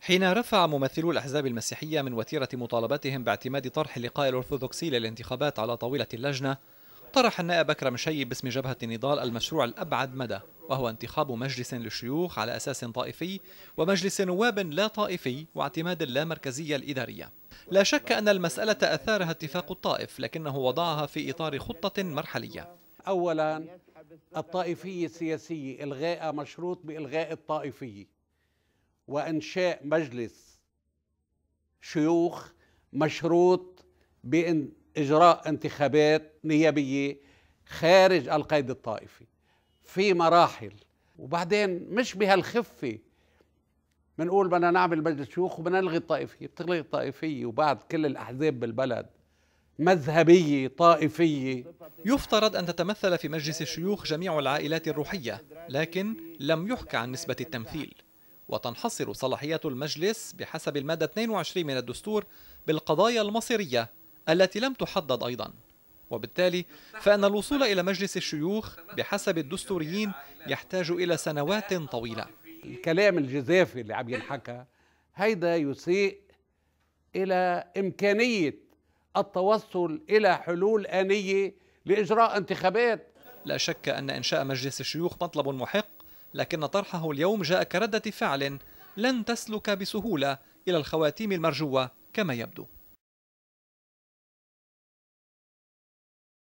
حين رفع ممثلو الأحزاب المسيحية من وتيرة مطالبتهم باعتماد طرح اللقاء الأرثوذكسي للانتخابات على طاولة اللجنة طرح النائب أكرم شيب باسم جبهة النضال المشروع الأبعد مدى وهو انتخاب مجلس للشيوخ على أساس طائفي ومجلس نواب لا طائفي واعتماد اللامركزية الإدارية لا شك أن المسألة أثارها اتفاق الطائف لكنه وضعها في إطار خطة مرحلية أولا الطائفية السياسية إلغاء مشروط بإلغاء الطائفية وانشاء مجلس شيوخ مشروط باجراء انتخابات نيابيه خارج القيد الطائفي في مراحل وبعدين مش بهالخفه بنقول بدنا نعمل مجلس شيوخ وبدنا نلغي الطائفيه بتلغي الطائفيه وبعد كل الاحزاب بالبلد مذهبيه طائفيه يفترض ان تتمثل في مجلس الشيوخ جميع العائلات الروحيه لكن لم يحكى عن نسبه التمثيل وتنحصر صلاحيات المجلس بحسب المادة 22 من الدستور بالقضايا المصيرية التي لم تحدد أيضا وبالتالي فإن الوصول إلى مجلس الشيوخ بحسب الدستوريين يحتاج إلى سنوات طويلة الكلام الجزافي اللي عم ينحكى هيدا يسيء إلى إمكانية التوصل إلى حلول آنية لإجراء انتخابات لا شك أن إنشاء مجلس الشيوخ مطلب محق لكن طرحه اليوم جاء كردة فعل لن تسلك بسهولة إلى الخواتيم المرجوة كما يبدو